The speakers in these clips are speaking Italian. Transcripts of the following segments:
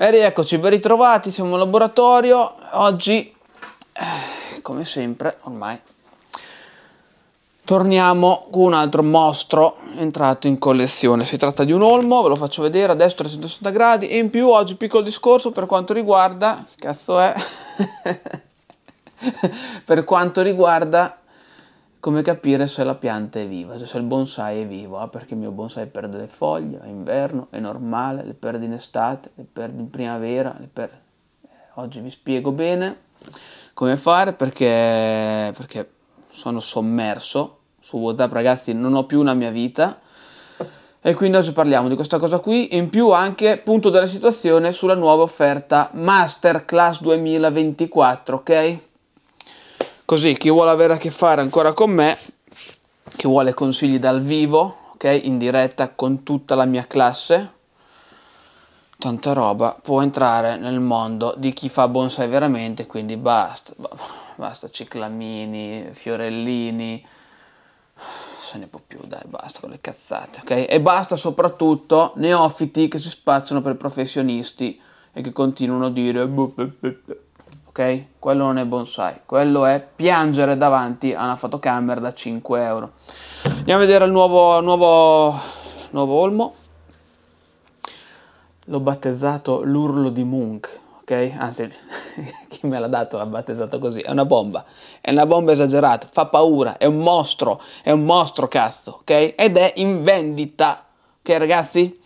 E rieccoci, ben ritrovati, siamo in laboratorio. Oggi, eh, come sempre, ormai, torniamo con un altro mostro entrato in collezione. Si tratta di un olmo, ve lo faccio vedere a destra 360 gradi. E in più oggi piccolo discorso per quanto riguarda... Che cazzo è? per quanto riguarda come capire se la pianta è viva, cioè se il bonsai è vivo, ah, perché il mio bonsai perde le foglie, a inverno, è normale, le perde in estate, le perde in primavera, perde... Eh, oggi vi spiego bene come fare perché, perché sono sommerso su WhatsApp ragazzi, non ho più una mia vita e quindi oggi parliamo di questa cosa qui in più anche punto della situazione sulla nuova offerta Masterclass 2024, ok? Così chi vuole avere a che fare ancora con me, chi vuole consigli dal vivo, ok, in diretta con tutta la mia classe, tanta roba, può entrare nel mondo di chi fa bonsai veramente, quindi basta, boh, basta ciclamini, fiorellini, se ne può più, dai, basta con le cazzate, ok? E basta soprattutto neofiti che si spacciano per professionisti e che continuano a dire... Boh, boh, ok? Quello non è bonsai, quello è piangere davanti a una fotocamera da 5 euro. Andiamo a vedere il nuovo, nuovo, nuovo olmo. L'ho battezzato l'urlo di Munk, ok? Anzi, chi me l'ha dato l'ha battezzato così. È una bomba, è una bomba esagerata, fa paura, è un mostro, è un mostro cazzo, ok? Ed è in vendita, ok ragazzi?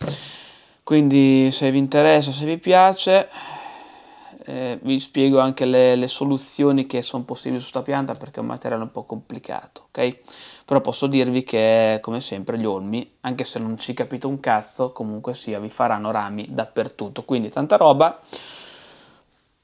Quindi se vi interessa, se vi piace, eh, vi spiego anche le, le soluzioni che sono possibili su questa pianta perché è un materiale un po' complicato, ok? Però posso dirvi che, come sempre, gli olmi, anche se non ci capito un cazzo, comunque sia, vi faranno rami dappertutto. Quindi tanta roba,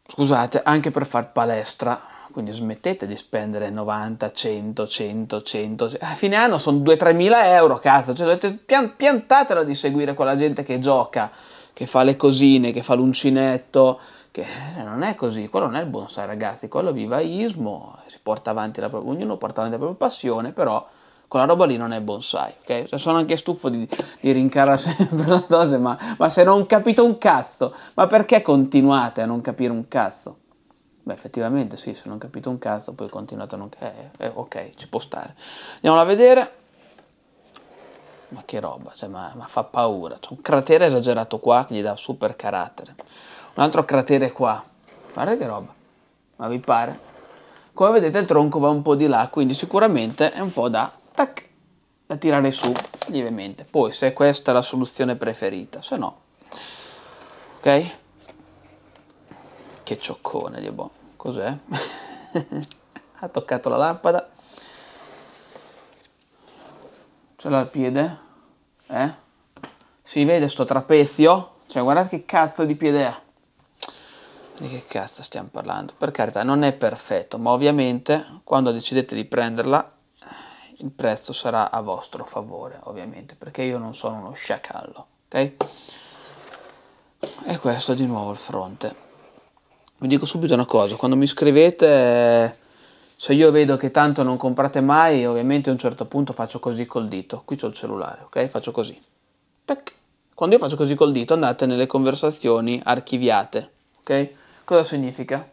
scusate, anche per far palestra. Quindi smettete di spendere 90, 100, 100, 100. A fine anno sono 2-3 mila euro, cazzo. Cioè, dovete pian, piantatela di seguire quella gente che gioca, che fa le cosine, che fa l'uncinetto che eh, non è così, quello non è il bonsai ragazzi, quello è vivaismo, si porta avanti la propria, ognuno porta avanti la propria passione, però quella roba lì non è bonsai, ok? Cioè, sono anche stufo di, di rincarare sempre la dose, ma, ma se non capito un cazzo, ma perché continuate a non capire un cazzo? Beh, effettivamente sì, se non capito un cazzo, poi continuate a non capire, eh, eh, eh, ok, ci può stare. Andiamola a vedere. Ma che roba, cioè, ma, ma fa paura, c'è un cratere esagerato qua che gli dà super carattere un altro cratere qua. Guarda che roba, ma vi pare? Come vedete il tronco va un po' di là, quindi sicuramente è un po' da, tac, da tirare su lievemente. Poi se questa è la soluzione preferita, se no, ok? Che cioccone, di cos'è? ha toccato la lampada. Ce l'ha il piede? Eh? Si vede sto trapezio? Cioè guardate che cazzo di piede ha. Di che cazzo stiamo parlando? Per carità, non è perfetto, ma ovviamente quando decidete di prenderla il prezzo sarà a vostro favore, ovviamente, perché io non sono uno sciacallo, ok? E questo di nuovo il fronte. Vi dico subito una cosa, quando mi scrivete, se io vedo che tanto non comprate mai, ovviamente a un certo punto faccio così col dito, qui ho il cellulare, ok? Faccio così. Tac. Quando io faccio così col dito andate nelle conversazioni archiviate, ok? Cosa significa?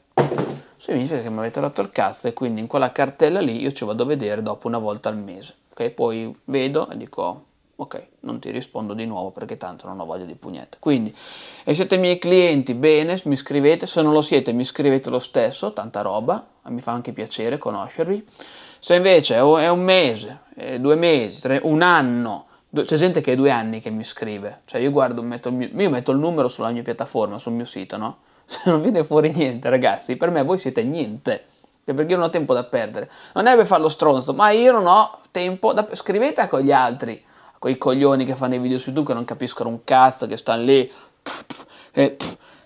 Significa che mi avete rotto il cazzo e quindi in quella cartella lì io ci vado a vedere dopo una volta al mese. Ok, poi vedo e dico ok, non ti rispondo di nuovo perché tanto non ho voglia di pugnette. Quindi, e siete miei clienti, bene, mi scrivete, se non lo siete mi scrivete lo stesso, tanta roba, mi fa anche piacere conoscervi. Se invece è un mese, è due mesi, tre, un anno, c'è gente che è due anni che mi scrive, cioè io guardo, metto il mio, io metto il numero sulla mia piattaforma, sul mio sito, no? se non viene fuori niente, ragazzi, per me voi siete niente. Perché io non ho tempo da perdere. Non è per fare lo stronzo, ma io non ho tempo da... Scrivete con gli altri, quei coglioni che fanno i video su YouTube che non capiscono un cazzo, che stanno lì... E,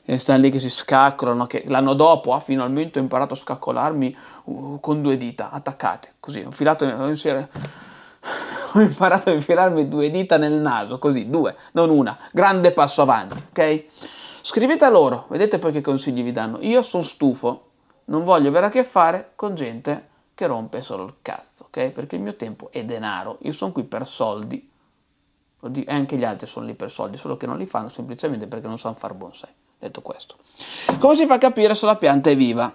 e stanno lì che si scaccolano, che l'anno dopo ah, finalmente ho imparato a scaccolarmi uh, con due dita attaccate, così, ho Ho infilato ho imparato a infilarmi due dita nel naso, così, due, non una. Grande passo avanti, ok? Scrivete a loro, vedete poi che consigli vi danno. Io sono stufo, non voglio avere a che fare con gente che rompe solo il cazzo, ok? Perché il mio tempo è denaro, io sono qui per soldi. E anche gli altri sono lì per soldi, solo che non li fanno semplicemente perché non sanno far bonsai. Detto questo, come si fa a capire se la pianta è viva?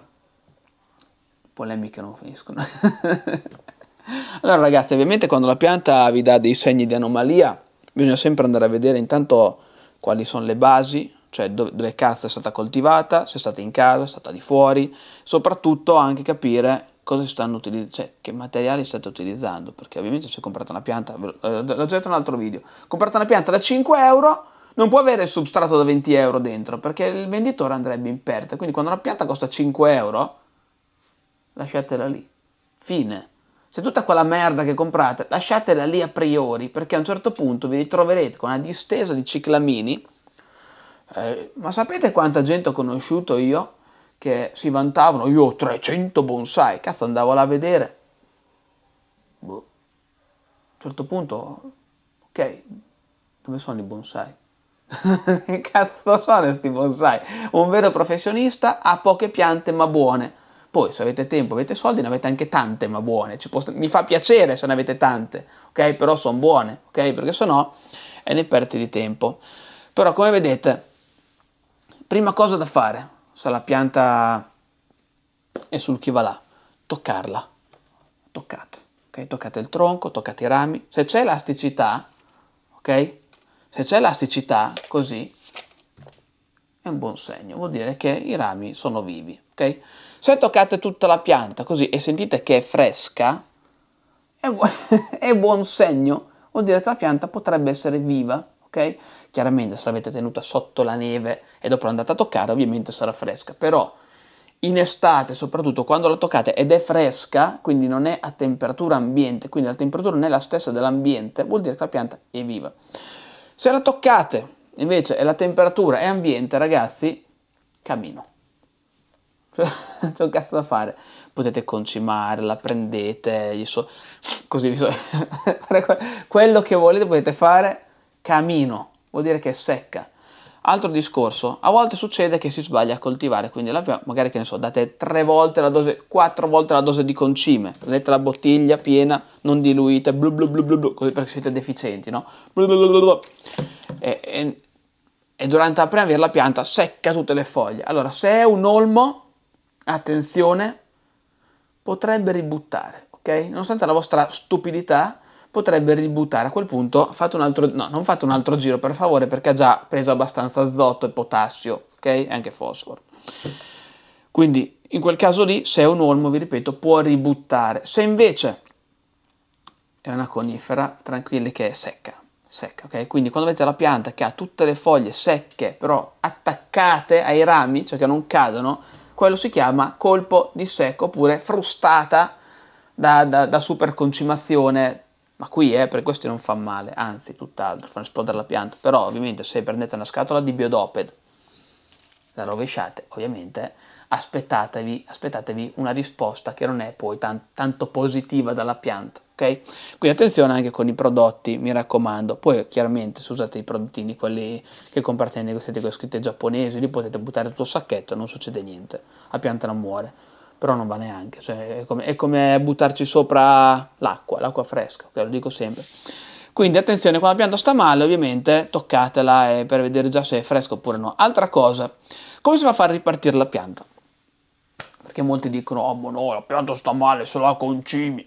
Polemiche non finiscono. allora ragazzi, ovviamente quando la pianta vi dà dei segni di anomalia, bisogna sempre andare a vedere intanto quali sono le basi, cioè dove, dove cazzo è stata coltivata, se è stata in casa, è stata di fuori, soprattutto anche capire cosa si stanno utilizzando, cioè che materiali state utilizzando, perché ovviamente se comprate una pianta, eh, l'ho già detto in un altro video, comprate una pianta da 5 euro, non può avere il substrato da 20 euro dentro, perché il venditore andrebbe in perdita, quindi quando una pianta costa 5 euro, lasciatela lì, fine. Se tutta quella merda che comprate, lasciatela lì a priori, perché a un certo punto vi ritroverete con una distesa di ciclamini, eh, ma sapete quanta gente ho conosciuto io che si vantavano, io ho 300 bonsai, cazzo andavo là a vedere. Boh. A un certo punto, ok, dove sono i bonsai? che cazzo sono questi bonsai? Un vero professionista ha poche piante ma buone. Poi se avete tempo, avete soldi, ne avete anche tante ma buone. Posso... mi fa piacere se ne avete tante, ok? Però sono buone, ok? Perché se no è ne perti di tempo. Però come vedete Prima cosa da fare, se la pianta è sul chi va là, toccarla, toccate, okay? toccate il tronco, toccate i rami, se c'è elasticità, ok? Se c'è elasticità, così, è un buon segno, vuol dire che i rami sono vivi, ok? Se toccate tutta la pianta così e sentite che è fresca, è, bu è buon segno, vuol dire che la pianta potrebbe essere viva, ok? Chiaramente se l'avete tenuta sotto la neve e dopo l'andate a toccare ovviamente sarà fresca, però in estate, soprattutto quando la toccate ed è fresca, quindi non è a temperatura ambiente, quindi la temperatura non è la stessa dell'ambiente, vuol dire che la pianta è viva. Se la toccate invece e la temperatura è ambiente, ragazzi, cammino. c'è un cazzo da fare. Potete concimare, la prendete, so... così vi so... quello che volete potete fare, camino, vuol dire che è secca. Altro discorso, a volte succede che si sbaglia a coltivare, quindi la, magari che ne so, date tre volte la dose, quattro volte la dose di concime, prendete la bottiglia piena, non diluite, blu blu blu blu, blu così perché siete deficienti, no? Blu blu blu blu. E, e, e durante la primavera la pianta secca tutte le foglie. Allora, se è un olmo, attenzione, potrebbe ributtare, ok? Nonostante la vostra stupidità, potrebbe ributtare. A quel punto fate un altro, no, non fate un altro giro per favore perché ha già preso abbastanza azoto e potassio, ok? E anche fosforo. Quindi in quel caso lì, se è un olmo, vi ripeto, può ributtare. Se invece è una conifera, tranquilli che è secca, secca, ok? Quindi quando avete la pianta che ha tutte le foglie secche, però attaccate ai rami, cioè che non cadono, quello si chiama colpo di secco oppure frustata da, da, da super concimazione ma qui è eh, per questo non fa male, anzi tutt'altro, fanno esplodere la pianta, però ovviamente se prendete una scatola di biodoped, la rovesciate, ovviamente aspettatevi, aspettatevi una risposta che non è poi tan tanto positiva dalla pianta. Okay? Quindi attenzione anche con i prodotti, mi raccomando. Poi chiaramente se usate i prodottini, quelli che comprate nei negoziati con scritte giapponesi, li potete buttare nel tuo sacchetto, non succede niente, la pianta non muore però non va neanche, cioè, è, come, è, come, buttarci sopra l'acqua, l'acqua fresca, okay, lo dico sempre. Quindi attenzione, quando la pianta sta male ovviamente toccatela eh, per vedere già se è fresca oppure no. Altra cosa, come si fa a far ripartire la pianta? Perché molti dicono, oh boh, no, la pianta sta male, se la concimi.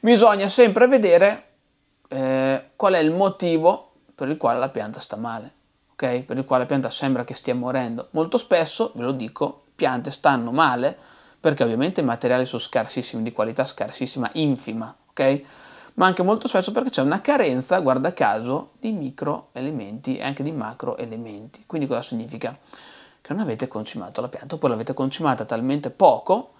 Bisogna sempre vedere eh, qual è il motivo per il quale la pianta sta male, ok? Per il quale la pianta sembra che stia morendo. Molto spesso, ve lo dico, piante stanno male perché ovviamente i materiali sono scarsissimi, di qualità scarsissima, infima, ok? Ma anche molto spesso perché c'è una carenza, guarda caso, di micro elementi e anche di macro elementi. Quindi cosa significa? Che non avete concimato la pianta, oppure l'avete concimata talmente poco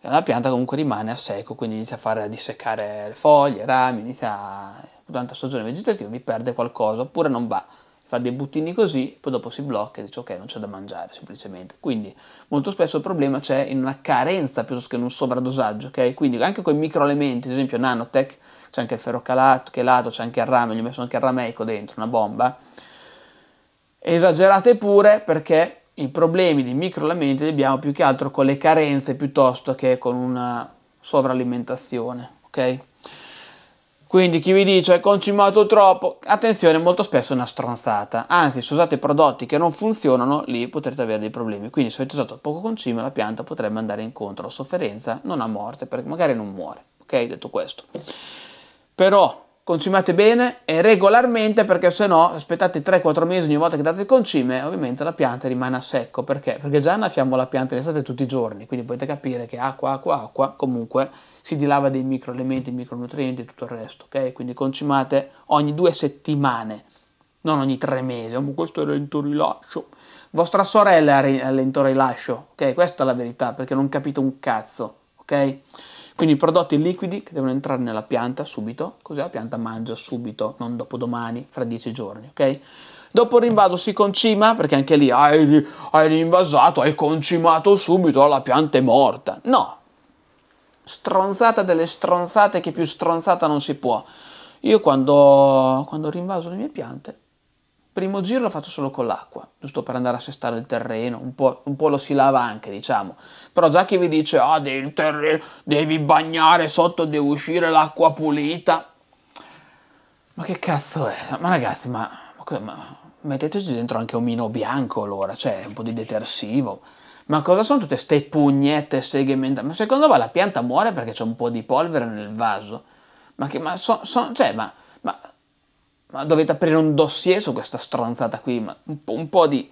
che la pianta comunque rimane a secco, quindi inizia a fare a disseccare le foglie, i rami, inizia a, durante la stagione vegetativa vi perde qualcosa, oppure non va fa dei buttini così, poi dopo si blocca e dice ok non c'è da mangiare semplicemente. Quindi molto spesso il problema c'è in una carenza piuttosto che in un sovradosaggio, ok? Quindi anche con i microelementi, ad esempio nanotech, c'è anche il ferrocalato, chelato, c'è anche il rame, gli ho messo anche il rameico dentro, una bomba. Esagerate pure perché i problemi di microelementi li abbiamo più che altro con le carenze piuttosto che con una sovralimentazione, ok? Quindi chi vi dice è concimato troppo, attenzione, molto spesso è una stronzata. Anzi, se usate prodotti che non funzionano, lì potrete avere dei problemi. Quindi se avete usato poco concime, la pianta potrebbe andare incontro a sofferenza, non a morte, perché magari non muore. Ok, detto questo. Però concimate bene e regolarmente perché se no aspettate 3-4 mesi ogni volta che date il concime ovviamente la pianta rimane a secco perché? perché già annaffiamo la pianta in estate tutti i giorni quindi potete capire che acqua acqua acqua comunque si dilava dei microelementi, micronutrienti e tutto il resto, ok? Quindi concimate ogni due settimane, non ogni tre mesi, oh, questo è lento rilascio. Vostra sorella è lento rilascio, ok? Questa è la verità, perché non capite un cazzo, ok? Quindi prodotti liquidi che devono entrare nella pianta subito, così la pianta mangia subito, non dopo domani, fra dieci giorni, ok? Dopo il rinvaso si concima, perché anche lì hai, hai rinvasato, hai concimato subito, la pianta è morta. No, stronzata delle stronzate che più stronzata non si può. Io quando, quando rinvaso le mie piante, primo giro lo faccio solo con l'acqua, giusto per andare a sestare il terreno, un po', un po lo si lava anche, diciamo. Però già chi vi dice, ah, oh, il terreno, devi bagnare sotto, deve uscire l'acqua pulita. Ma che cazzo è? Ma ragazzi, ma, ma, ma metteteci dentro anche un mino bianco allora, cioè un po' di detersivo. Ma cosa sono tutte queste pugnette segmentate? Ma secondo voi la pianta muore perché c'è un po' di polvere nel vaso? Ma che, ma, so, so, cioè, ma, ma, ma, dovete aprire un dossier su questa stronzata qui, ma un po', un po di...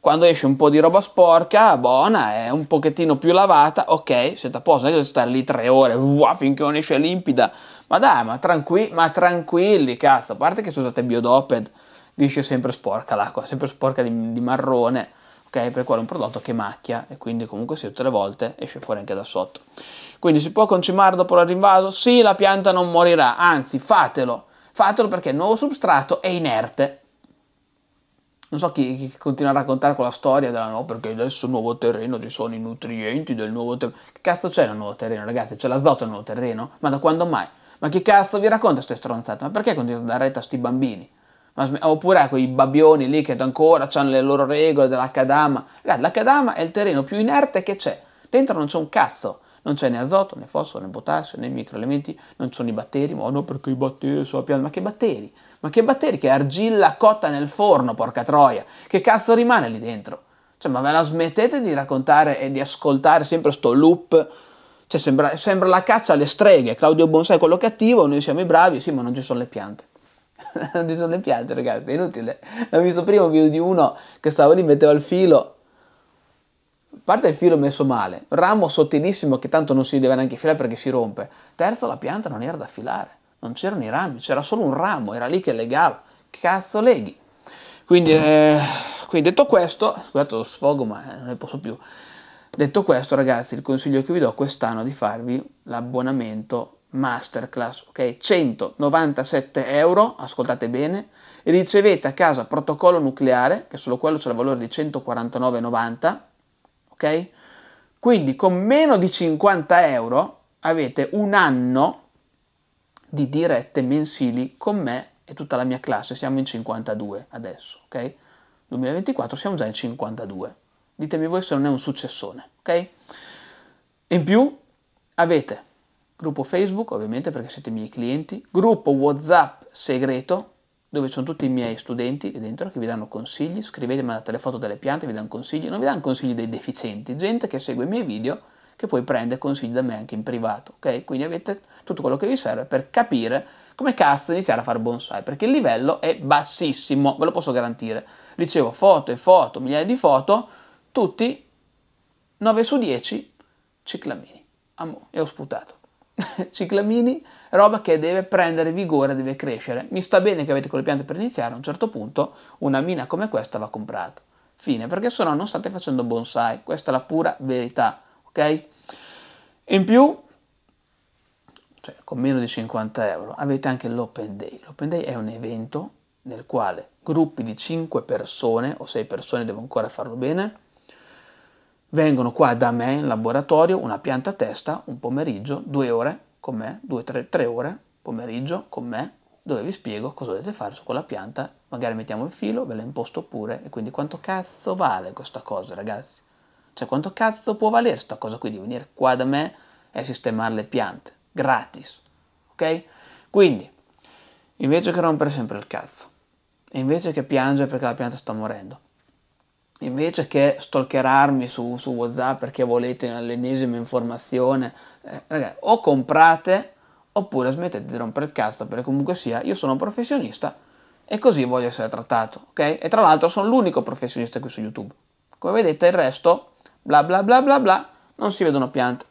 Quando esce un po' di roba sporca, buona, è un pochettino più lavata, ok, siete a posto, non è che stare lì tre ore, uah, finché non esce limpida. Ma dai, ma, tranqui- ma tranquilli, cazzo, a parte che se usate Biodoped vi esce sempre sporca l'acqua, sempre sporca di, di marrone ok? Per quello è un prodotto che macchia e quindi comunque si tutte le volte esce fuori anche da sotto. Quindi si può concimare dopo il Sì, la pianta non morirà, anzi fatelo, fatelo perché il nuovo substrato è inerte. Non so chi, chi continua a raccontare quella storia della no, perché adesso il nuovo terreno ci sono i nutrienti del nuovo terreno. Che cazzo c'è nel nuovo terreno, ragazzi? C'è l'azoto nel nuovo terreno? Ma da quando mai? Ma che cazzo vi racconta queste stronzate? Ma perché continuate a dare retta a sti bambini? Oppure a ecco, quei babbioni lì che ancora hanno le loro regole dell'Akadama. Ragazzi, l'Akadama è il terreno più inerte che c'è. Dentro non c'è un cazzo. Non c'è né azoto, né fosforo, né potassio, né microelementi, non ci sono i batteri, ma no perché i batteri sono la pianta, ma che batteri? Ma che batteri? Che argilla cotta nel forno, porca troia! Che cazzo rimane lì dentro? Cioè, ma ve la smettete di raccontare e di ascoltare sempre sto loop cioè sembra, sembra, la caccia alle streghe, Claudio Bonsai è quello cattivo, noi siamo i bravi, sì ma non ci sono le piante. non ci sono le piante, ragazzi, è inutile. L'ho visto prima un video di uno che stava lì, metteva il filo. A parte il filo messo male, ramo sottilissimo che tanto non si deve neanche filare perché si rompe. Terzo, la pianta non era da filare, non c'erano i rami, c'era solo un ramo, era lì che legava. Che cazzo leghi? Quindi, eh, quindi detto questo, scusate lo sfogo ma eh, non ne posso più. Detto questo ragazzi, il consiglio che vi do quest'anno è di farvi l'abbonamento Masterclass, ok? 197 euro, ascoltate bene, e ricevete a casa protocollo nucleare, che solo quello c'è il valore di 149,90, ok? Quindi con meno di 50 euro avete un anno di dirette mensili con me e tutta la mia classe, siamo in 52 adesso, ok? 2024 siamo già in 52. Ditemi voi se non è un successone, ok? In più avete gruppo Facebook ovviamente perché siete i miei clienti, gruppo WhatsApp segreto dove sono tutti i miei studenti dentro che vi danno consigli, scrivetemi, mandate le foto delle piante, vi danno consigli, non vi danno consigli dei deficienti, gente che segue i miei video che poi prende consigli da me anche in privato, ok? Quindi avete tutto quello che vi serve per capire come cazzo iniziare a fare bonsai, perché il livello è bassissimo, ve lo posso garantire. Ricevo foto e foto, migliaia di foto, tutti 9 su 10 ciclamini. Amo, e ho sputato. ciclamini, roba che deve prendere vigore, deve crescere. Mi sta bene che avete quelle piante per iniziare, a un certo punto una mina come questa va comprata. Fine, perché se no non state facendo bonsai, questa è la pura verità, ok? In più, cioè con meno di 50 euro, avete anche l'Open Day. L'Open Day è un evento nel quale gruppi di 5 persone o 6 persone, devo ancora farlo bene, vengono qua da me in laboratorio, una pianta a testa, un pomeriggio, due ore con me, due, tre, tre ore pomeriggio con me, dove vi spiego cosa dovete fare su quella pianta, magari mettiamo il filo, ve la imposto pure, e quindi quanto cazzo vale questa cosa ragazzi? Cioè quanto cazzo può valere questa cosa qui di venire qua da me e sistemare le piante, gratis, ok? Quindi, invece che rompere sempre il cazzo, invece che piangere perché la pianta sta morendo, invece che stalkerarmi su, su WhatsApp perché volete l'ennesima informazione, eh, ragazzi, o comprate oppure smettete di rompere il cazzo perché comunque sia, io sono un professionista e così voglio essere trattato, ok? E tra l'altro sono l'unico professionista qui su YouTube. Come vedete il resto, bla bla bla bla bla, non si vedono piante.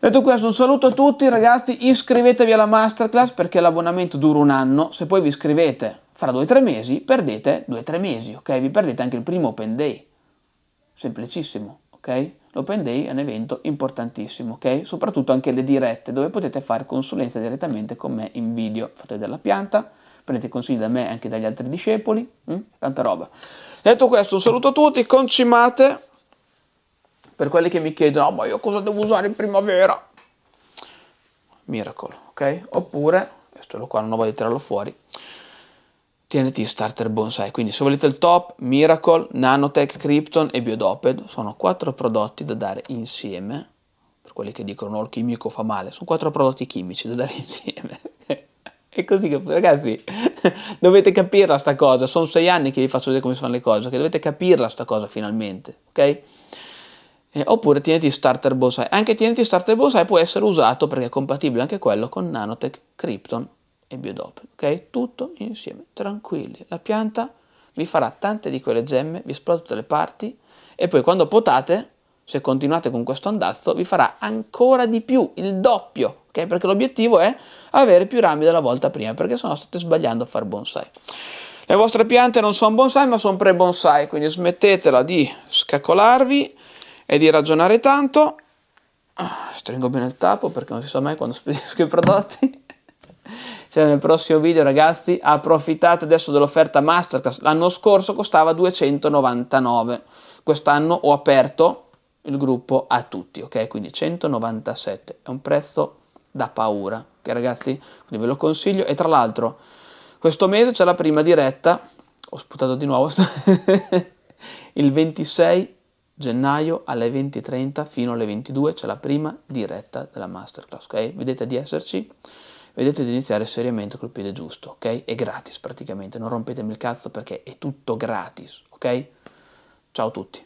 Detto questo, un saluto a tutti ragazzi, iscrivetevi alla masterclass perché l'abbonamento dura un anno, se poi vi iscrivete fra due o tre mesi perdete due o tre mesi, ok? Vi perdete anche il primo open day. Semplicissimo, ok? L'open day è un evento importantissimo, ok? Soprattutto anche le dirette dove potete fare consulenza direttamente con me in video. Fate della pianta, prendete consigli da me e anche dagli altri discepoli, mh? Hm? tanta roba. Detto questo, un saluto a tutti, concimate per quelli che mi chiedono, ah, ma io cosa devo usare in primavera? Miracolo, ok? Oppure, questo lo qua non voglio tirarlo fuori, tieniti starter bonsai. Quindi se volete il top, Miracle, Nanotech, Krypton e Biodoped, sono quattro prodotti da dare insieme, per quelli che dicono oh, il chimico fa male, sono quattro prodotti chimici da dare insieme. È così che, ragazzi, dovete capirla sta cosa, sono sei anni che vi faccio vedere come si fanno le cose, che dovete capirla sta cosa finalmente, ok? Eh, oppure tieniti starter bonsai, anche tieniti starter bonsai può essere usato perché è compatibile anche quello con Nanotech Krypton e biodoppio, ok? Tutto insieme, tranquilli. La pianta vi farà tante di quelle gemme, vi esplode tutte le parti e poi quando potate, se continuate con questo andazzo, vi farà ancora di più, il doppio, ok? Perché l'obiettivo è avere più rami della volta prima, perché sennò state sbagliando a fare bonsai. Le vostre piante non sono bonsai ma sono pre-bonsai, quindi smettetela di scaccolarvi e di ragionare tanto. Ah, stringo bene il tappo perché non si sa mai quando spedisco i prodotti ci nel prossimo video ragazzi, approfittate adesso dell'offerta Masterclass, l'anno scorso costava 299, quest'anno ho aperto il gruppo a tutti, ok? Quindi 197, è un prezzo da paura, ok ragazzi? Quindi ve lo consiglio e tra l'altro questo mese c'è la prima diretta, ho sputato di nuovo, il 26 gennaio alle 20.30 fino alle 22 c'è la prima diretta della masterclass, ok? Vedete di esserci? vedete di iniziare seriamente col piede giusto, ok? È gratis praticamente, non rompetemi il cazzo perché è tutto gratis, ok? Ciao a tutti.